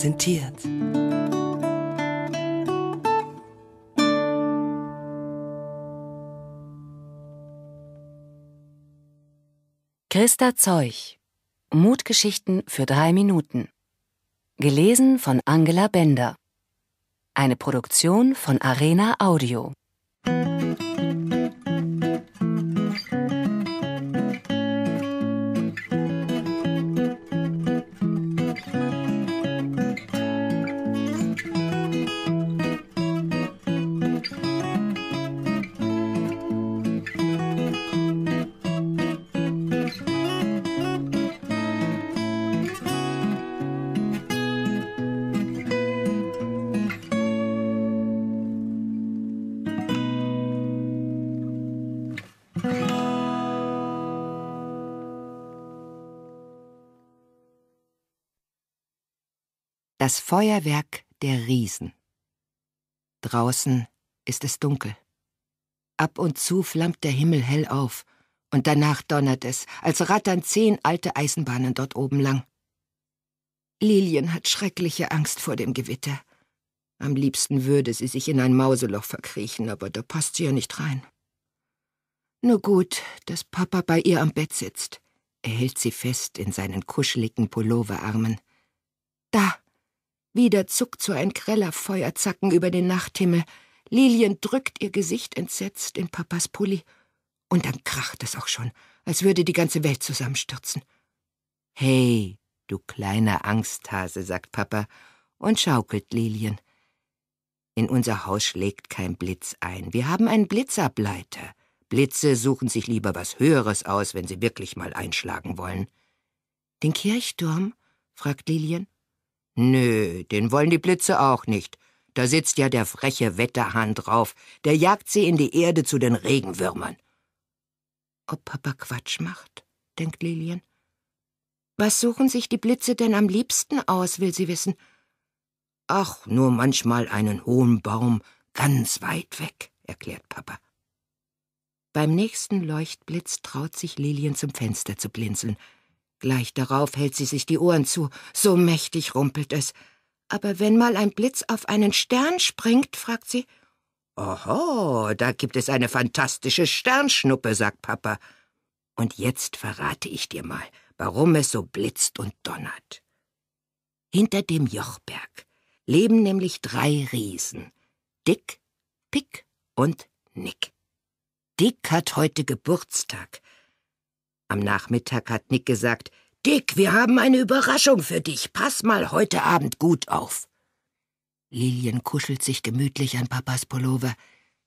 präsentiert. Christa Zeuch Mutgeschichten für drei Minuten. Gelesen von Angela Bender. Eine Produktion von Arena Audio. Das Feuerwerk der Riesen. Draußen ist es dunkel. Ab und zu flammt der Himmel hell auf, und danach donnert es, als rattern zehn alte Eisenbahnen dort oben lang. Lilien hat schreckliche Angst vor dem Gewitter. Am liebsten würde sie sich in ein Mauseloch verkriechen, aber da passt sie ja nicht rein. Nur gut, dass Papa bei ihr am Bett sitzt. Er hält sie fest in seinen kuscheligen Pulloverarmen. Da, wieder zuckt so ein greller Feuerzacken über den Nachthimmel. Lilien drückt ihr Gesicht entsetzt in Papas Pulli. Und dann kracht es auch schon, als würde die ganze Welt zusammenstürzen. Hey, du kleiner Angsthase, sagt Papa und schaukelt Lilien. In unser Haus schlägt kein Blitz ein. Wir haben einen Blitzableiter. Blitze suchen sich lieber was Höheres aus, wenn sie wirklich mal einschlagen wollen. Den Kirchturm? fragt Lilien. Nö, den wollen die Blitze auch nicht. Da sitzt ja der freche Wetterhahn drauf, der jagt sie in die Erde zu den Regenwürmern. Ob Papa Quatsch macht, denkt Lilien. Was suchen sich die Blitze denn am liebsten aus, will sie wissen. Ach, nur manchmal einen hohen Baum, ganz weit weg, erklärt Papa. Beim nächsten Leuchtblitz traut sich Lilien zum Fenster zu blinzeln. Gleich darauf hält sie sich die Ohren zu, so mächtig rumpelt es. Aber wenn mal ein Blitz auf einen Stern springt, fragt sie, Oho, da gibt es eine fantastische Sternschnuppe, sagt Papa. Und jetzt verrate ich dir mal, warum es so blitzt und donnert. Hinter dem Jochberg leben nämlich drei Riesen. Dick, Pick und Nick. Dick hat heute Geburtstag. Am Nachmittag hat Nick gesagt, Dick, wir haben eine Überraschung für dich. Pass mal heute Abend gut auf. Lilien kuschelt sich gemütlich an Papas Pullover.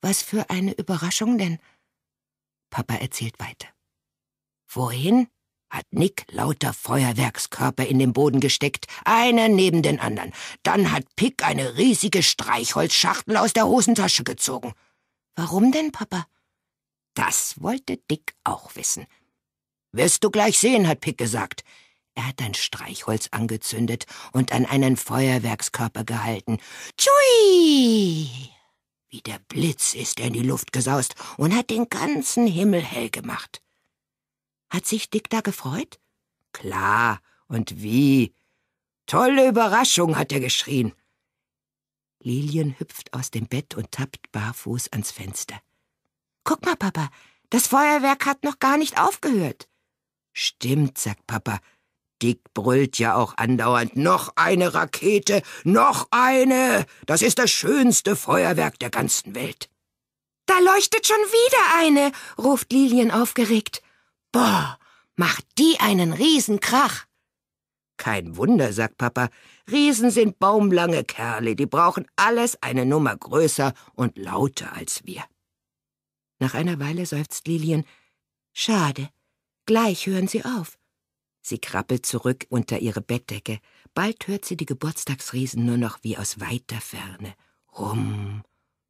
Was für eine Überraschung denn? Papa erzählt weiter. Vorhin hat Nick lauter Feuerwerkskörper in den Boden gesteckt, einer neben den anderen. Dann hat Pick eine riesige Streichholzschachtel aus der Hosentasche gezogen. Warum denn, Papa? Das wollte Dick auch wissen. Wirst du gleich sehen, hat Pick gesagt. Er hat ein Streichholz angezündet und an einen Feuerwerkskörper gehalten. Tschui! Wie der Blitz ist er in die Luft gesaust und hat den ganzen Himmel hell gemacht. Hat sich Dick da gefreut? Klar, und wie. Tolle Überraschung, hat er geschrien. Lilien hüpft aus dem Bett und tappt barfuß ans Fenster. Guck mal, Papa, das Feuerwerk hat noch gar nicht aufgehört. Stimmt, sagt Papa. Dick brüllt ja auch andauernd noch eine Rakete, noch eine. Das ist das schönste Feuerwerk der ganzen Welt. Da leuchtet schon wieder eine, ruft Lilien aufgeregt. Boah, macht die einen Riesenkrach. Kein Wunder, sagt Papa. Riesen sind baumlange Kerle, die brauchen alles eine Nummer größer und lauter als wir. Nach einer Weile seufzt Lilien. Schade, Gleich hören Sie auf. Sie krabbelt zurück unter ihre Bettdecke. Bald hört sie die Geburtstagsriesen nur noch wie aus weiter Ferne. Rum,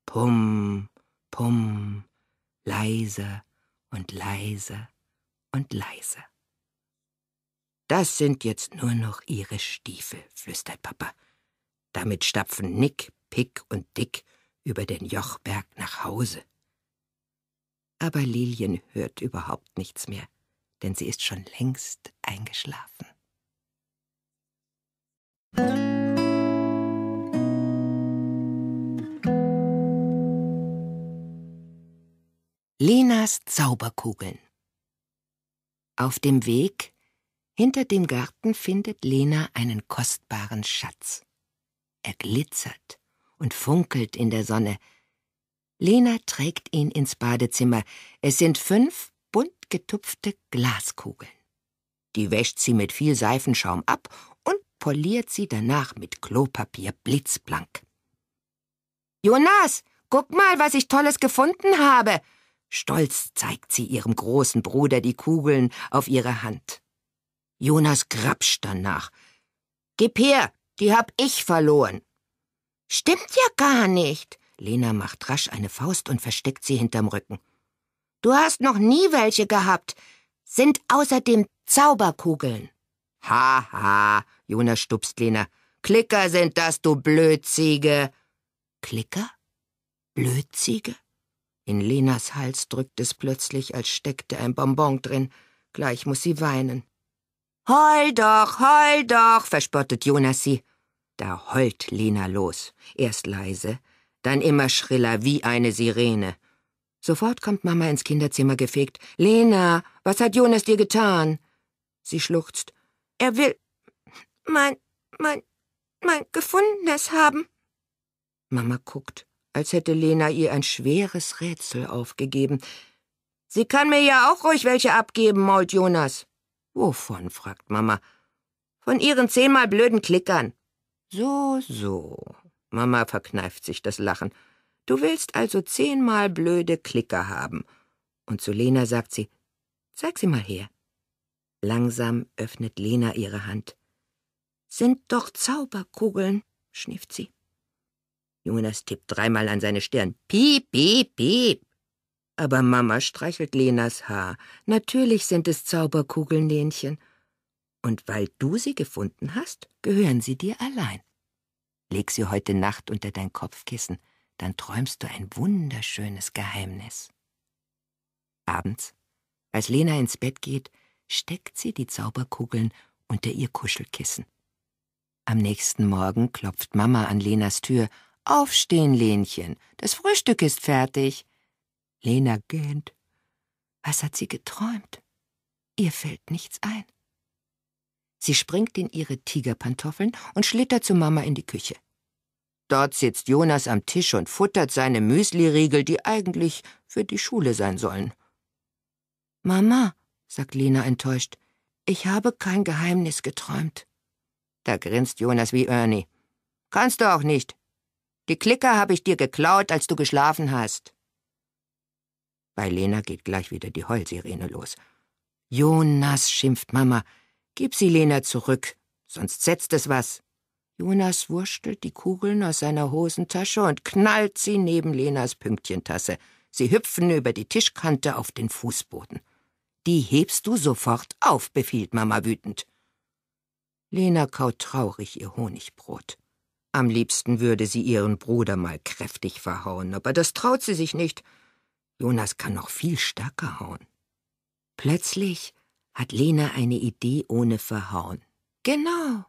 pum, pum, leiser und leiser und leiser. Das sind jetzt nur noch ihre Stiefel, flüstert Papa. Damit stapfen Nick, Pick und Dick über den Jochberg nach Hause. Aber Lilien hört überhaupt nichts mehr denn sie ist schon längst eingeschlafen. Lenas Zauberkugeln Auf dem Weg hinter dem Garten findet Lena einen kostbaren Schatz. Er glitzert und funkelt in der Sonne. Lena trägt ihn ins Badezimmer. Es sind fünf getupfte Glaskugeln. Die wäscht sie mit viel Seifenschaum ab und poliert sie danach mit Klopapier blitzblank. Jonas, guck mal, was ich Tolles gefunden habe! Stolz zeigt sie ihrem großen Bruder die Kugeln auf ihre Hand. Jonas grapscht danach. Gib her, die hab ich verloren. Stimmt ja gar nicht. Lena macht rasch eine Faust und versteckt sie hinterm Rücken. Du hast noch nie welche gehabt. Sind außerdem Zauberkugeln. Ha, ha, Jonas stupst Lena. Klicker sind das, du Blödsiege. Klicker? Blödsiege? In Lenas Hals drückt es plötzlich, als steckte ein Bonbon drin. Gleich muss sie weinen. Heul doch, heul doch, verspottet Jonas sie. Da heult Lena los. Erst leise, dann immer schriller wie eine Sirene. Sofort kommt Mama ins Kinderzimmer gefegt. Lena, was hat Jonas dir getan? Sie schluchzt. Er will mein, mein, mein Gefundenes haben. Mama guckt, als hätte Lena ihr ein schweres Rätsel aufgegeben. Sie kann mir ja auch ruhig welche abgeben, mault Jonas. Wovon? fragt Mama. Von ihren zehnmal blöden Klickern. So, so. Mama verkneift sich das Lachen. Du willst also zehnmal blöde Klicker haben. Und zu Lena sagt sie, zeig sie mal her. Langsam öffnet Lena ihre Hand. Sind doch Zauberkugeln, schnifft sie. Jonas tippt dreimal an seine Stirn. Piep, piep, piep. Aber Mama streichelt Lenas Haar. Natürlich sind es Zauberkugeln, Lenchen. Und weil du sie gefunden hast, gehören sie dir allein. Leg sie heute Nacht unter dein Kopfkissen dann träumst du ein wunderschönes Geheimnis. Abends, als Lena ins Bett geht, steckt sie die Zauberkugeln unter ihr Kuschelkissen. Am nächsten Morgen klopft Mama an Lenas Tür. Aufstehen, Lenchen, das Frühstück ist fertig. Lena gähnt. Was hat sie geträumt? Ihr fällt nichts ein. Sie springt in ihre Tigerpantoffeln und schlittert zu Mama in die Küche. Dort sitzt Jonas am Tisch und futtert seine Müsliriegel, die eigentlich für die Schule sein sollen. Mama, sagt Lena enttäuscht, ich habe kein Geheimnis geträumt. Da grinst Jonas wie Ernie. Kannst du auch nicht. Die Klicker habe ich dir geklaut, als du geschlafen hast. Bei Lena geht gleich wieder die Heulsirene los. Jonas, schimpft Mama, gib sie Lena zurück, sonst setzt es was. Jonas wurstelt die Kugeln aus seiner Hosentasche und knallt sie neben Lenas Pünktchentasse. Sie hüpfen über die Tischkante auf den Fußboden. Die hebst du sofort auf, befiehlt Mama wütend. Lena kaut traurig ihr Honigbrot. Am liebsten würde sie ihren Bruder mal kräftig verhauen, aber das traut sie sich nicht. Jonas kann noch viel stärker hauen. Plötzlich hat Lena eine Idee ohne Verhauen. Genau,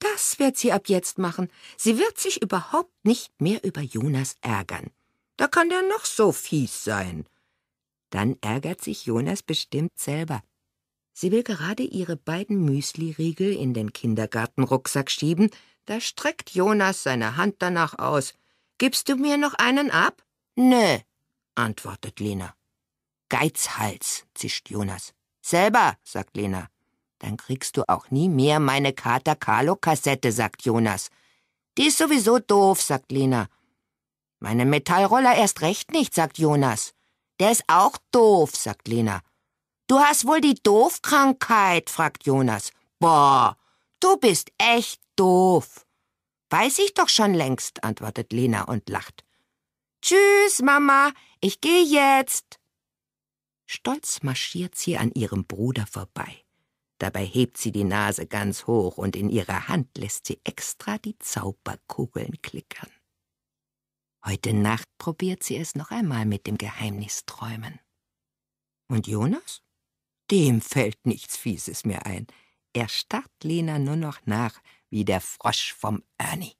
das wird sie ab jetzt machen. Sie wird sich überhaupt nicht mehr über Jonas ärgern. Da kann der noch so fies sein. Dann ärgert sich Jonas bestimmt selber. Sie will gerade ihre beiden Müsli-Riegel in den Kindergartenrucksack schieben, da streckt Jonas seine Hand danach aus. Gibst du mir noch einen ab? Nö, antwortet Lena. Geizhals, zischt Jonas. Selber, sagt Lena. Dann kriegst du auch nie mehr meine Kater Carlo-Kassette, sagt Jonas. Die ist sowieso doof, sagt Lena. Meine Metallroller erst recht nicht, sagt Jonas. Der ist auch doof, sagt Lena. Du hast wohl die Doofkrankheit, fragt Jonas. Boah, du bist echt doof. Weiß ich doch schon längst, antwortet Lena und lacht. Tschüss, Mama, ich gehe jetzt. Stolz marschiert sie an ihrem Bruder vorbei. Dabei hebt sie die Nase ganz hoch und in ihrer Hand lässt sie extra die Zauberkugeln klickern. Heute Nacht probiert sie es noch einmal mit dem Geheimnisträumen. Und Jonas? Dem fällt nichts Fieses mehr ein. Er starrt Lena nur noch nach, wie der Frosch vom Ernie.